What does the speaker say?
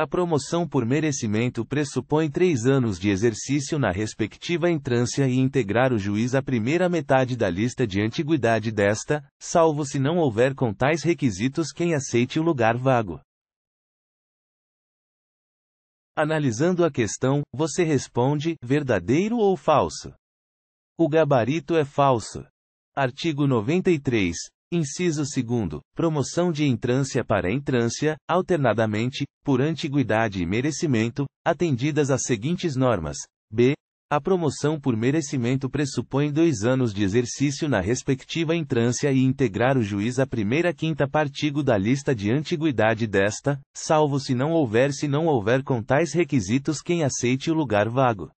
A promoção por merecimento pressupõe três anos de exercício na respectiva entrância e integrar o juiz à primeira metade da lista de antiguidade desta, salvo se não houver com tais requisitos quem aceite o lugar vago. Analisando a questão, você responde: verdadeiro ou falso? O gabarito é falso. Artigo 93. Inciso 2. Promoção de entrância para entrância, alternadamente, por antiguidade e merecimento, atendidas as seguintes normas. B. A promoção por merecimento pressupõe dois anos de exercício na respectiva entrância e integrar o juiz à primeira quinta partigo da lista de antiguidade desta, salvo se não houver se não houver com tais requisitos quem aceite o lugar vago.